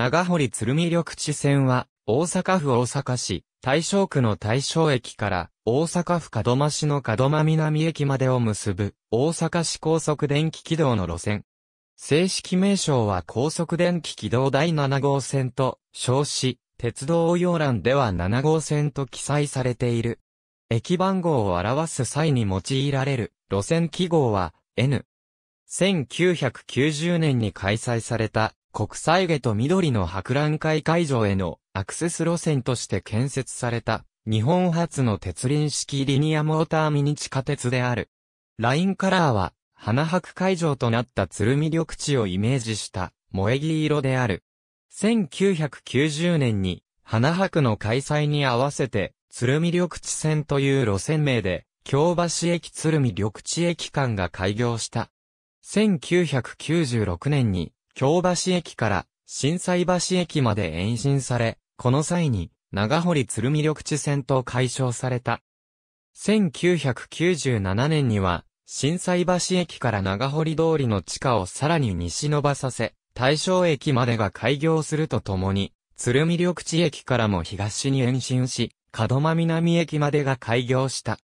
長堀鶴見緑地線は、大阪府大阪市、大正区の大正駅から、大阪府門真市の門真南駅までを結ぶ、大阪市高速電気軌道の路線。正式名称は高速電気軌道第7号線と、称し、鉄道用欄では7号線と記載されている。駅番号を表す際に用いられる路線記号は N。1990年に開催された国際下と緑の博覧会会場へのアクセス路線として建設された日本初の鉄輪式リニアモーターミニ地下鉄である。ラインカラーは花博会場となった鶴見緑地をイメージした萌木色である。1990年に花博の開催に合わせて鶴見緑地線という路線名で京橋駅鶴見緑地駅間が開業した。1996年に京橋駅から震災橋駅まで延伸され、この際に長堀鶴見緑地線と解消された。1997年には、震災橋駅から長堀通りの地下をさらに西伸ばさせ、大正駅までが開業するとともに、鶴見緑地駅からも東に延伸し、門間南駅までが開業した。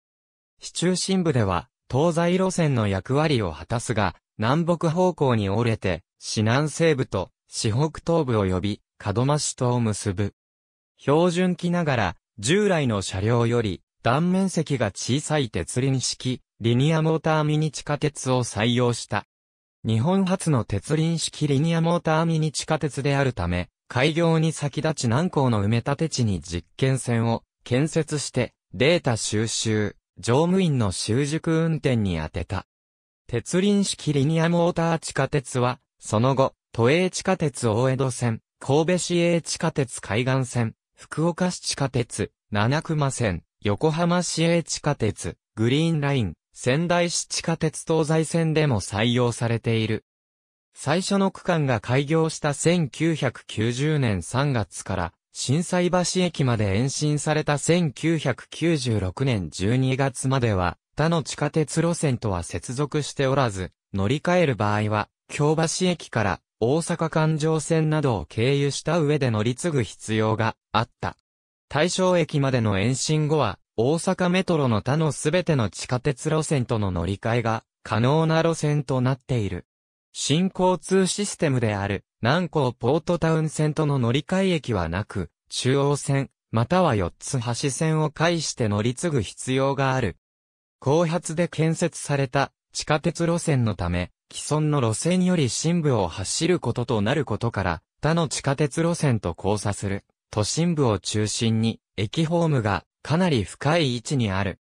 市中心部では、東西路線の役割を果たすが、南北方向に折れて、市南西部と市北東部及び門真市とを結ぶ。標準機ながら、従来の車両より断面積が小さい鉄輪式、リニアモーターミニ地下鉄を採用した。日本初の鉄輪式リニアモーターミニ地下鉄であるため、開業に先立ち南港の埋め立て地に実験線を建設してデータ収集、乗務員の習熟運転に当てた。鉄輪式リニアモーター地下鉄はその後、都営地下鉄大江戸線、神戸市営地下鉄海岸線、福岡市地下鉄、七熊線、横浜市営地下鉄、グリーンライン、仙台市地下鉄東西線でも採用されている。最初の区間が開業した1990年3月から、震災橋駅まで延伸された1996年12月までは、他の地下鉄路線とは接続しておらず、乗り換える場合は、京橋駅から大阪環状線などを経由した上で乗り継ぐ必要があった。大正駅までの延伸後は、大阪メトロの他のすべての地下鉄路線との乗り換えが可能な路線となっている。新交通システムである南港ポートタウン線との乗り換え駅はなく、中央線、または4つ橋線を介して乗り継ぐ必要がある。後発で建設された地下鉄路線のため、既存の路線より深部を走ることとなることから、他の地下鉄路線と交差する、都心部を中心に、駅ホームがかなり深い位置にある。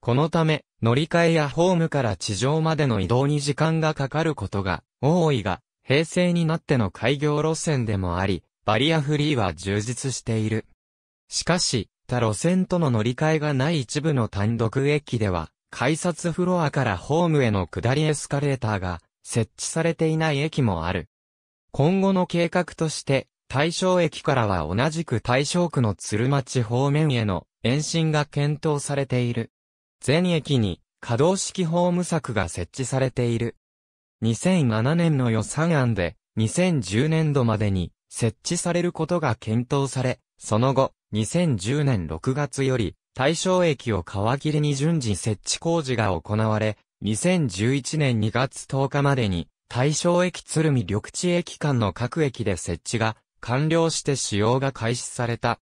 このため、乗り換えやホームから地上までの移動に時間がかかることが多いが、平成になっての開業路線でもあり、バリアフリーは充実している。しかし、他路線との乗り換えがない一部の単独駅では、改札フロアからホームへの下りエスカレーターが設置されていない駅もある。今後の計画として、大正駅からは同じく大正区の鶴町方面への延伸が検討されている。全駅に可動式ホーム柵が設置されている。2007年の予算案で2010年度までに設置されることが検討され、その後、2010年6月より、対象駅を皮切りに順次設置工事が行われ、2011年2月10日までに、大正駅鶴見緑地駅間の各駅で設置が完了して使用が開始された。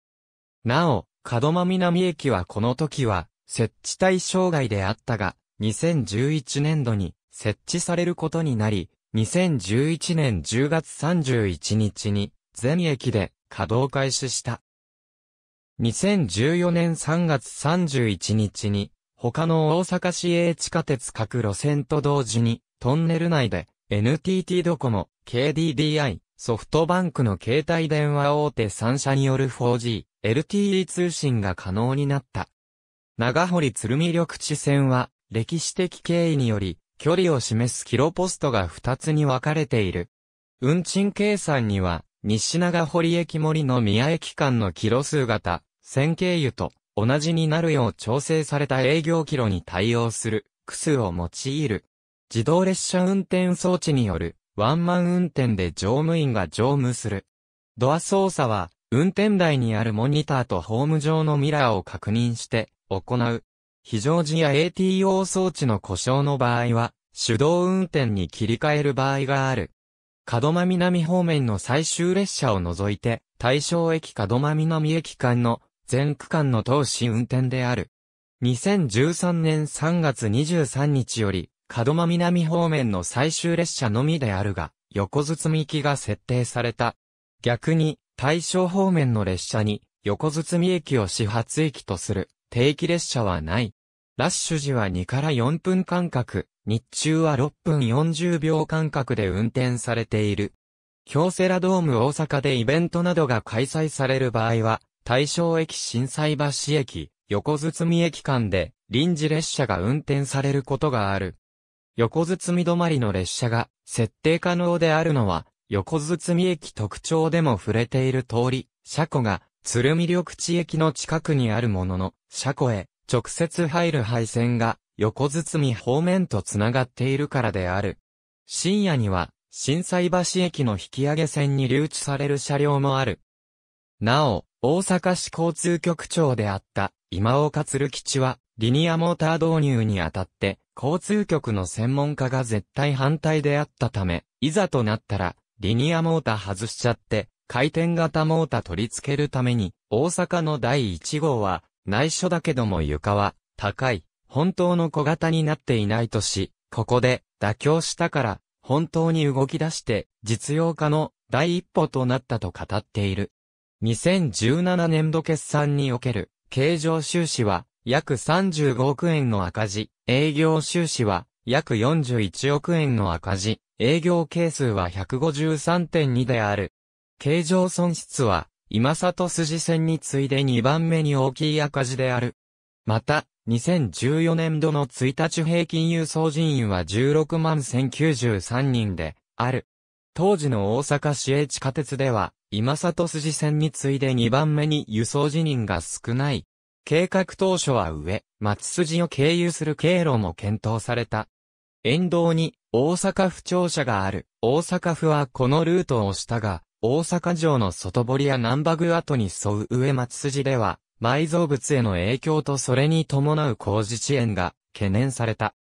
なお、門間南駅はこの時は設置対象外であったが、2011年度に設置されることになり、2011年10月31日に全駅で稼働開始した。2014年3月31日に他の大阪市営地下鉄各路線と同時に、トンネル内で、NTT ドコモ、KDDI、ソフトバンクの携帯電話大手3社による 4G、LTE 通信が可能になった。長堀鶴見緑地線は、歴史的経緯により、距離を示すキロポストが2つに分かれている。運賃計算には、西長堀駅森の宮駅間のキロ数型、線経由と、同じになるよう調整された営業キロに対応する、クスを用いる。自動列車運転装置による、ワンマン運転で乗務員が乗務する。ドア操作は、運転台にあるモニターとホーム上のミラーを確認して、行う。非常時や ATO 装置の故障の場合は、手動運転に切り替える場合がある。門間南方面の最終列車を除いて、大正駅門間南駅間の全区間の投資運転である。2013年3月23日より、門間南方面の最終列車のみであるが、横包み行きが設定された。逆に、大正方面の列車に、横包み駅を始発駅とする、定期列車はない。ラッシュ時は2から4分間隔、日中は6分40秒間隔で運転されている。京セラドーム大阪でイベントなどが開催される場合は、大正駅震災橋駅、横堤駅間で臨時列車が運転されることがある。横堤止まりの列車が設定可能であるのは、横堤駅特徴でも触れている通り、車庫が鶴見緑地駅の近くにあるものの、車庫へ直接入る配線が横堤方面とつながっているからである。深夜には、震災橋駅の引き上げ線に留置される車両もある。なお、大阪市交通局長であった今岡鶴吉は、リニアモーター導入にあたって、交通局の専門家が絶対反対であったため、いざとなったら、リニアモーター外しちゃって、回転型モーター取り付けるために、大阪の第1号は、内緒だけども床は、高い、本当の小型になっていないとし、ここで、妥協したから、本当に動き出して、実用化の第一歩となったと語っている。2017年度決算における、経常収支は、約35億円の赤字、営業収支は、約41億円の赤字、営業係数は153.2である。経常損失は、今里筋線に次いで2番目に大きい赤字である。また、2014年度の1日平均輸送人員は16万1093人で、ある。当時の大阪市営地下鉄では、今里筋線に次いで2番目に輸送辞任が少ない。計画当初は上、松筋を経由する経路も検討された。沿道に大阪府庁舎がある。大阪府はこのルートをしたが、大阪城の外堀や南波具跡に沿う上松筋では、埋蔵物への影響とそれに伴う工事遅延が懸念された。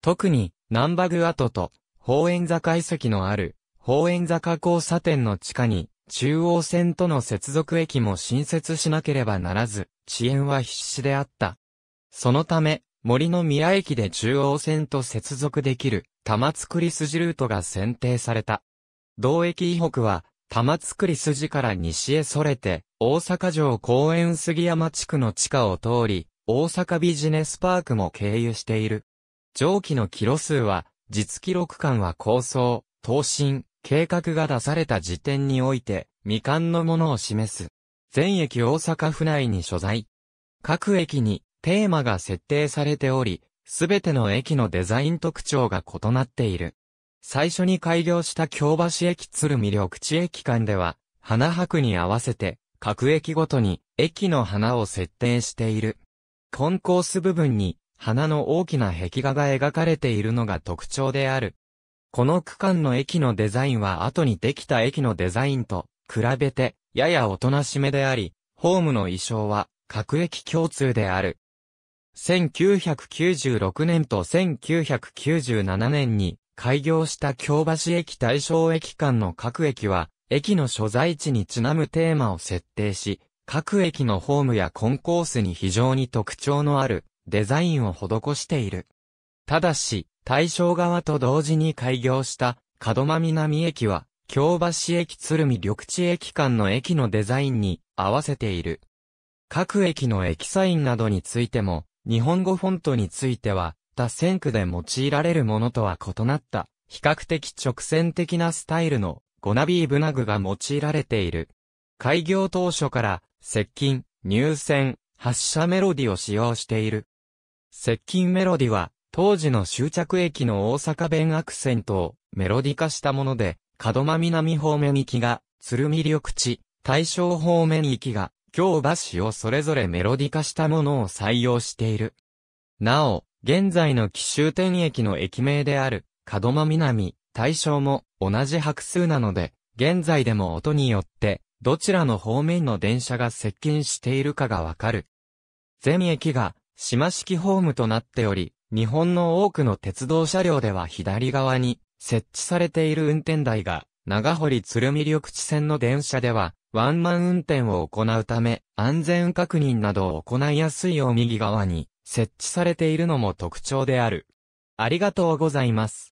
特に南波具跡と、法円坂遺跡のある、法円坂交差点の地下に、中央線との接続駅も新設しなければならず、遅延は必至であった。そのため、森の宮駅で中央線と接続できる、玉造筋ルートが選定された。同駅以北は、玉造筋から西へそれて、大阪城公園杉山地区の地下を通り、大阪ビジネスパークも経由している。上記のキロ数は、実記録間は構想、東進、計画が出された時点において、未完のものを示す。全駅大阪府内に所在。各駅にテーマが設定されており、すべての駅のデザイン特徴が異なっている。最初に開業した京橋駅鶴見緑地駅間では、花博に合わせて、各駅ごとに駅の花を設定している。コンコース部分に花の大きな壁画が描かれているのが特徴である。この区間の駅のデザインは後にできた駅のデザインと比べてややおとなしめであり、ホームの衣装は各駅共通である。1996年と1997年に開業した京橋駅大正駅間の各駅は、駅の所在地にちなむテーマを設定し、各駅のホームやコンコースに非常に特徴のあるデザインを施している。ただし、大正側と同時に開業した、門真南駅は、京橋駅鶴見緑地駅間の駅のデザインに合わせている。各駅の駅サインなどについても、日本語フォントについては、他線区で用いられるものとは異なった、比較的直線的なスタイルの、ゴナビーブナグが用いられている。開業当初から、接近、入線、発車メロディを使用している。接近メロディは、当時の終着駅の大阪弁アクセントをメロディ化したもので、門間南方面行きが、鶴見緑地、大正方面行きが、京橋をそれぞれメロディ化したものを採用している。なお、現在の奇襲天駅の駅名である、門間南、大正も同じ白数なので、現在でも音によって、どちらの方面の電車が接近しているかがわかる。全駅が、島式ホームとなっており、日本の多くの鉄道車両では左側に設置されている運転台が、長堀鶴見緑地線の電車では、ワンマン運転を行うため、安全確認などを行いやすいよう右側に設置されているのも特徴である。ありがとうございます。